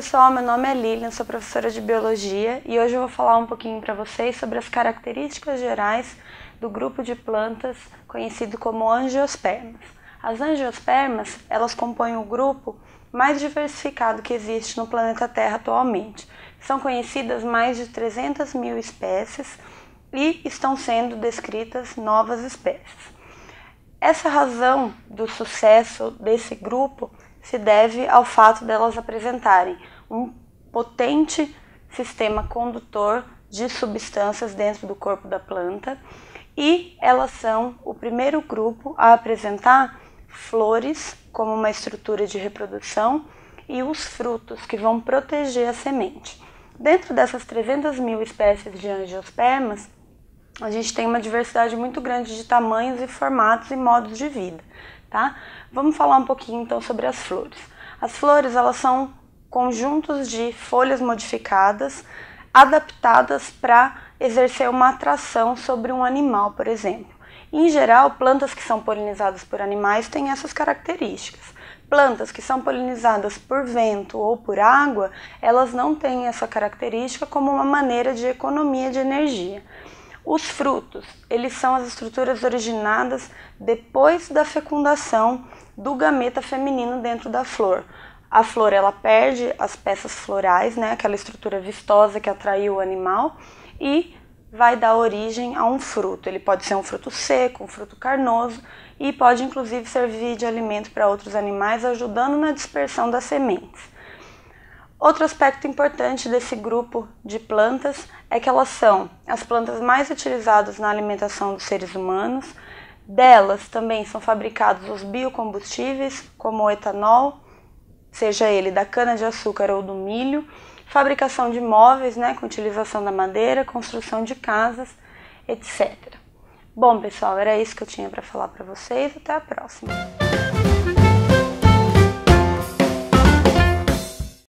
pessoal, meu nome é Lilian, sou professora de biologia e hoje eu vou falar um pouquinho para vocês sobre as características gerais do grupo de plantas conhecido como angiospermas. As angiospermas, elas compõem o grupo mais diversificado que existe no planeta Terra atualmente. São conhecidas mais de 300 mil espécies e estão sendo descritas novas espécies. Essa razão do sucesso desse grupo se deve ao fato delas apresentarem um potente sistema condutor de substâncias dentro do corpo da planta e elas são o primeiro grupo a apresentar flores como uma estrutura de reprodução e os frutos que vão proteger a semente. Dentro dessas 300 mil espécies de angiospermas, a gente tem uma diversidade muito grande de tamanhos e formatos e modos de vida tá? Vamos falar um pouquinho então sobre as flores. As flores, elas são conjuntos de folhas modificadas adaptadas para exercer uma atração sobre um animal, por exemplo. Em geral, plantas que são polinizadas por animais têm essas características. Plantas que são polinizadas por vento ou por água, elas não têm essa característica como uma maneira de economia de energia. Os frutos, eles são as estruturas originadas depois da fecundação do gameta feminino dentro da flor. A flor ela perde as peças florais, né, aquela estrutura vistosa que atraiu o animal e vai dar origem a um fruto. Ele pode ser um fruto seco, um fruto carnoso e pode inclusive servir de alimento para outros animais, ajudando na dispersão das sementes. Outro aspecto importante desse grupo de plantas é que elas são as plantas mais utilizadas na alimentação dos seres humanos. Delas também são fabricados os biocombustíveis, como o etanol, seja ele da cana-de-açúcar ou do milho, fabricação de móveis, né, com utilização da madeira, construção de casas, etc. Bom, pessoal, era isso que eu tinha para falar para vocês. Até a próxima!